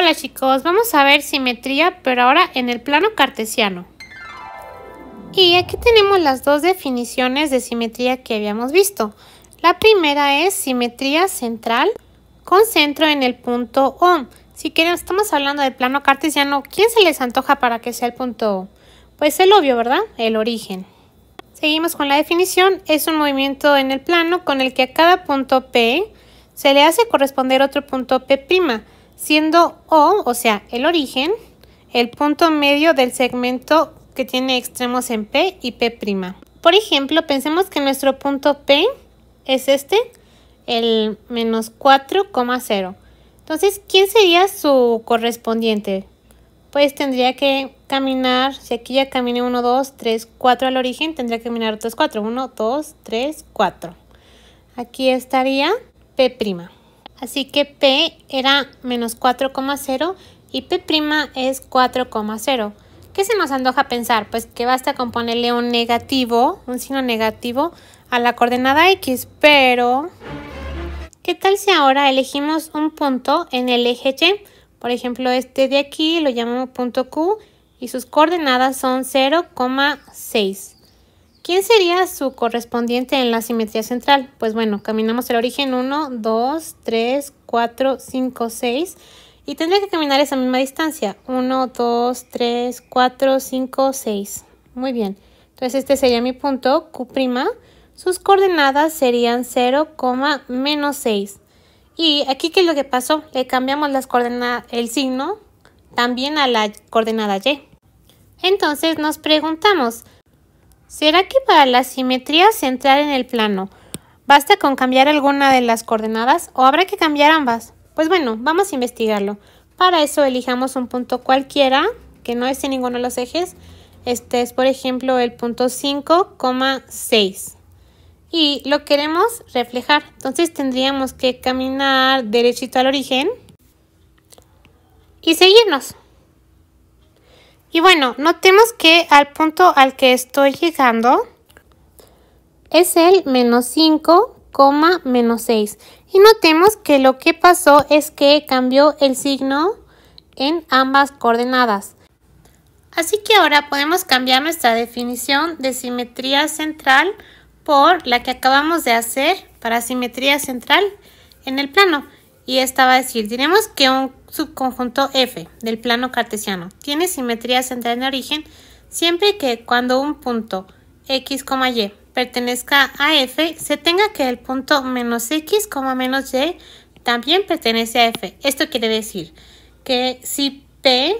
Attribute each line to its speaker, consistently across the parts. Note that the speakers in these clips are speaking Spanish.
Speaker 1: Hola chicos, vamos a ver simetría, pero ahora en el plano cartesiano. Y aquí tenemos las dos definiciones de simetría que habíamos visto. La primera es simetría central con centro en el punto O. Si queremos, estamos hablando del plano cartesiano, ¿quién se les antoja para que sea el punto O? Pues el obvio, ¿verdad? El origen. Seguimos con la definición. Es un movimiento en el plano con el que a cada punto P se le hace corresponder otro punto P' siendo O, o sea, el origen, el punto medio del segmento que tiene extremos en P y P'. Por ejemplo, pensemos que nuestro punto P es este, el menos 4,0. Entonces, ¿quién sería su correspondiente? Pues tendría que caminar, si aquí ya caminé 1, 2, 3, 4 al origen, tendría que caminar otros 4. 1, 2, 3, 4. Aquí estaría P'. Así que P era menos 4,0 y P' es 4,0. ¿Qué se nos antoja pensar? Pues que basta con ponerle un negativo, un signo negativo, a la coordenada X, pero... ¿Qué tal si ahora elegimos un punto en el eje Y? Por ejemplo, este de aquí lo llamo punto Q y sus coordenadas son 0,6. ¿Quién sería su correspondiente en la simetría central? Pues bueno, caminamos el origen 1, 2, 3, 4, 5, 6 y tendría que caminar esa misma distancia. 1, 2, 3, 4, 5, 6. Muy bien. Entonces este sería mi punto, Q'. Sus coordenadas serían 0, menos 6. Y aquí, ¿qué es lo que pasó? Le cambiamos las el signo también a la coordenada Y. Entonces nos preguntamos... ¿Será que para la simetría centrar en el plano basta con cambiar alguna de las coordenadas o habrá que cambiar ambas? Pues bueno, vamos a investigarlo. Para eso elijamos un punto cualquiera que no esté en ninguno de los ejes. Este es por ejemplo el punto 5,6 y lo queremos reflejar. Entonces tendríamos que caminar derechito al origen y seguirnos. Y bueno, notemos que al punto al que estoy llegando es el menos 5, menos 6. Y notemos que lo que pasó es que cambió el signo en ambas coordenadas. Así que ahora podemos cambiar nuestra definición de simetría central por la que acabamos de hacer para simetría central en el plano. Y esta va a decir, diremos que un subconjunto F del plano cartesiano tiene simetría central en origen siempre que cuando un punto x, y pertenezca a f, se tenga que el punto menos x, menos y también pertenece a f. Esto quiere decir que si p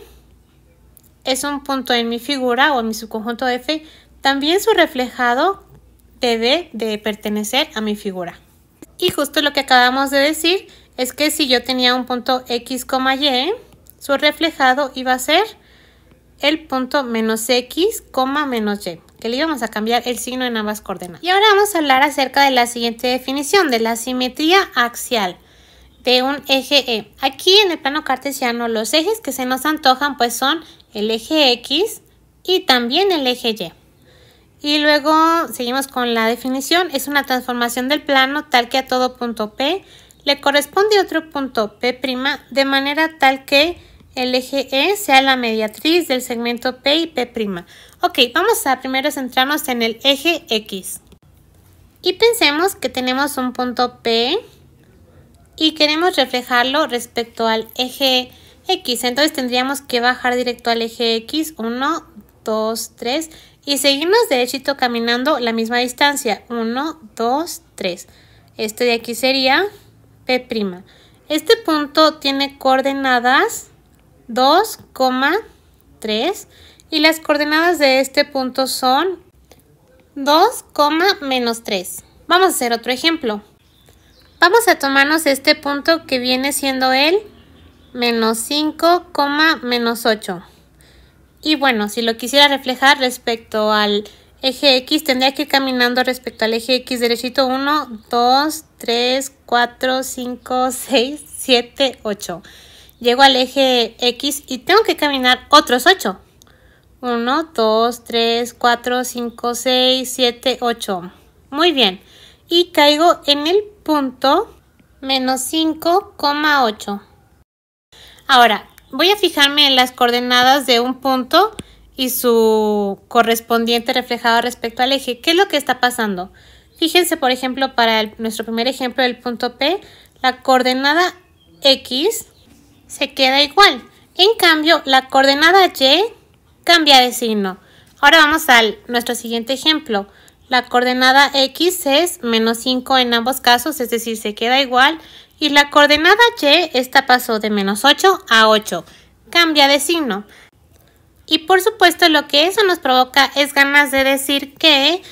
Speaker 1: es un punto en mi figura o en mi subconjunto f, también su reflejado debe de pertenecer a mi figura. Y justo lo que acabamos de decir, es que si yo tenía un punto X, Y, su reflejado iba a ser el punto menos X, menos Y, que le íbamos a cambiar el signo en ambas coordenadas. Y ahora vamos a hablar acerca de la siguiente definición, de la simetría axial de un eje E. Aquí en el plano cartesiano los ejes que se nos antojan pues son el eje X y también el eje Y. Y luego seguimos con la definición, es una transformación del plano tal que a todo punto P le corresponde otro punto P' de manera tal que el eje E sea la mediatriz del segmento P y P'. Ok, vamos a primero centrarnos en el eje X. Y pensemos que tenemos un punto P y queremos reflejarlo respecto al eje X. Entonces tendríamos que bajar directo al eje X, 1, 2, 3 y seguirnos derechito caminando la misma distancia, 1, 2, 3. Este de aquí sería prima Este punto tiene coordenadas 2,3 y las coordenadas de este punto son 2, menos 3. Vamos a hacer otro ejemplo. Vamos a tomarnos este punto que viene siendo el menos 5, menos 8. Y bueno, si lo quisiera reflejar respecto al eje X, tendría que ir caminando respecto al eje X derechito 1, 2, 3. 3, 4, 5, 6, 7, 8. Llego al eje X y tengo que caminar otros 8. 1, 2, 3, 4, 5, 6, 7, 8. Muy bien. Y caigo en el punto menos 5,8. Ahora, voy a fijarme en las coordenadas de un punto y su correspondiente reflejado respecto al eje. ¿Qué es lo que está pasando? Fíjense, por ejemplo, para nuestro primer ejemplo del punto P, la coordenada X se queda igual. En cambio, la coordenada Y cambia de signo. Ahora vamos al nuestro siguiente ejemplo. La coordenada X es menos 5 en ambos casos, es decir, se queda igual. Y la coordenada Y, esta pasó de menos 8 a 8. Cambia de signo. Y por supuesto lo que eso nos provoca es ganas de decir que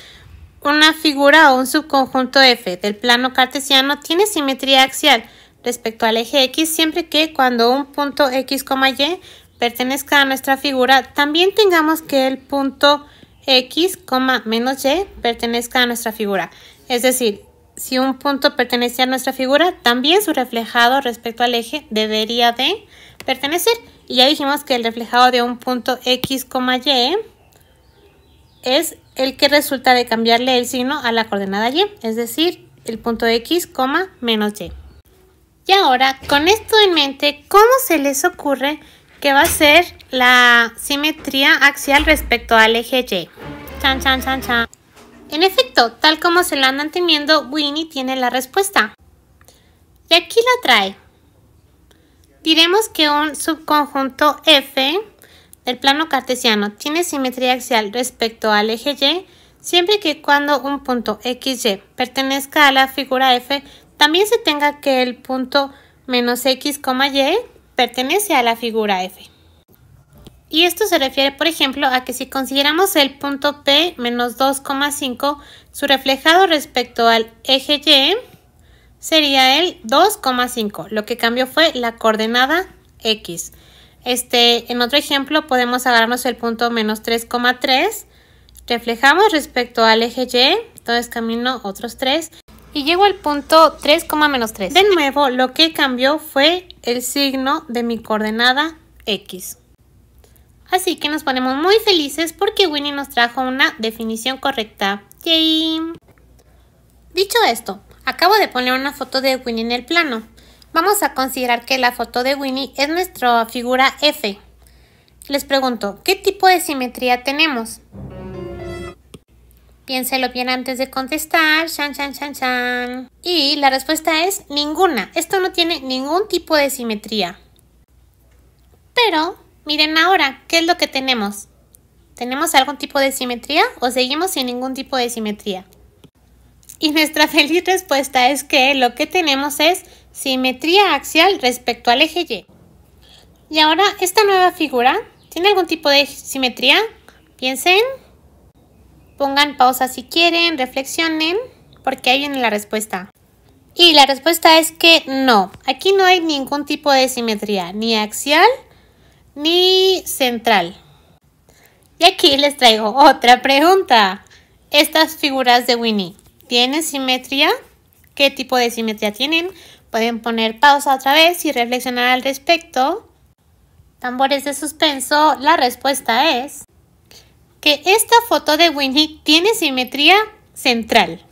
Speaker 1: una figura o un subconjunto F del plano cartesiano tiene simetría axial respecto al eje X siempre que cuando un punto X, Y pertenezca a nuestra figura, también tengamos que el punto X, menos Y pertenezca a nuestra figura. Es decir, si un punto pertenece a nuestra figura, también su reflejado respecto al eje debería de pertenecer. Y ya dijimos que el reflejado de un punto X, Y es el que resulta de cambiarle el signo a la coordenada y, es decir, el punto x, menos y. Y ahora, con esto en mente, ¿cómo se les ocurre que va a ser la simetría axial respecto al eje y? En efecto, tal como se la andan temiendo, Winnie tiene la respuesta. Y aquí la trae. Diremos que un subconjunto F el plano cartesiano tiene simetría axial respecto al eje Y siempre que cuando un punto XY pertenezca a la figura F, también se tenga que el punto menos X, Y pertenece a la figura F. Y esto se refiere, por ejemplo, a que si consideramos el punto P menos 2,5, su reflejado respecto al eje Y sería el 2,5. Lo que cambió fue la coordenada X. Este, en otro ejemplo podemos agarrarnos el punto menos 3,3. Reflejamos respecto al eje Y, entonces camino otros 3 y llego al punto 3, menos 3. De nuevo, lo que cambió fue el signo de mi coordenada X. Así que nos ponemos muy felices porque Winnie nos trajo una definición correcta. ¡Yay! Dicho esto, acabo de poner una foto de Winnie en el plano. Vamos a considerar que la foto de Winnie es nuestra figura F. Les pregunto, ¿qué tipo de simetría tenemos? Piénselo bien antes de contestar. Chan, chan, chan, chan. Y la respuesta es ninguna. Esto no tiene ningún tipo de simetría. Pero, miren ahora, ¿qué es lo que tenemos? ¿Tenemos algún tipo de simetría o seguimos sin ningún tipo de simetría? Y nuestra feliz respuesta es que lo que tenemos es simetría axial respecto al eje Y. Y ahora, esta nueva figura, ¿tiene algún tipo de simetría? Piensen, pongan pausa si quieren, reflexionen, porque ahí viene la respuesta. Y la respuesta es que no, aquí no hay ningún tipo de simetría, ni axial ni central. Y aquí les traigo otra pregunta. ¿Estas figuras de Winnie tienen simetría? ¿Qué tipo de simetría tienen? Pueden poner pausa otra vez y reflexionar al respecto. Tambores de suspenso, la respuesta es que esta foto de Winnie tiene simetría central.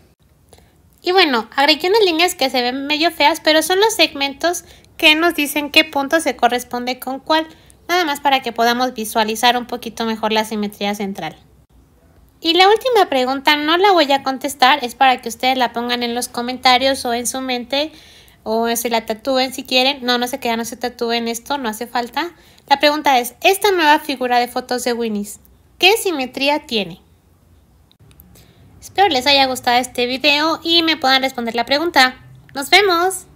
Speaker 1: Y bueno, agregué unas líneas que se ven medio feas, pero son los segmentos que nos dicen qué punto se corresponde con cuál, nada más para que podamos visualizar un poquito mejor la simetría central. Y la última pregunta no la voy a contestar, es para que ustedes la pongan en los comentarios o en su mente o se la tatúen si quieren. No, no se queda, no se tatúen esto, no hace falta. La pregunta es, esta nueva figura de fotos de Winnie's, ¿qué simetría tiene? Espero les haya gustado este video y me puedan responder la pregunta. ¡Nos vemos!